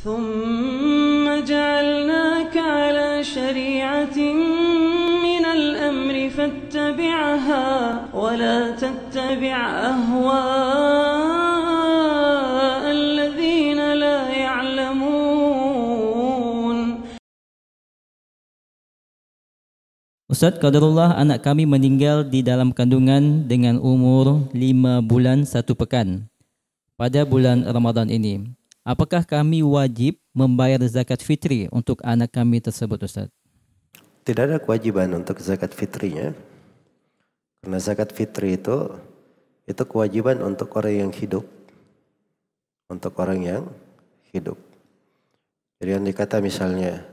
ثم جعلناك على شريعة من الأمر فاتبعها ولا تتبع أهواء الذين لا يعلمون Ustaz Qadarullah anak kami meninggal di dalam kandungan dengan umur 5 bulan 1 pekan pada bulan Ramadan ini apakah kami wajib membayar zakat fitri untuk anak kami tersebut Ustaz? Tidak ada kewajiban untuk zakat fitrinya. Karena zakat fitri itu itu kewajiban untuk orang yang hidup. Untuk orang yang hidup. Jadi yang dikata misalnya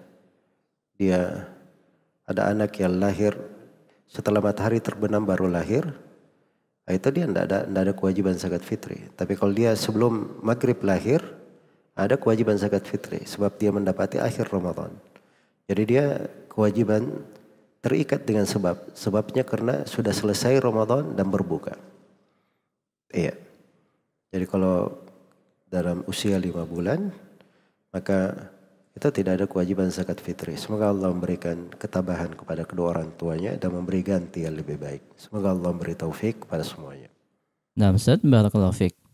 dia ada anak yang lahir setelah matahari terbenam baru lahir, itu dia tidak ada, tidak ada kewajiban zakat fitri. Tapi kalau dia sebelum maghrib lahir, ada kewajiban zakat fitri sebab dia mendapati akhir Ramadan. Jadi dia kewajiban terikat dengan sebab. Sebabnya karena sudah selesai Ramadan dan berbuka. Iya. Jadi kalau dalam usia lima bulan maka itu tidak ada kewajiban zakat fitri. Semoga Allah memberikan ketabahan kepada kedua orang tuanya dan memberi ganti yang lebih baik. Semoga Allah memberi taufik kepada semuanya. Nah, Ustaz, barakallahu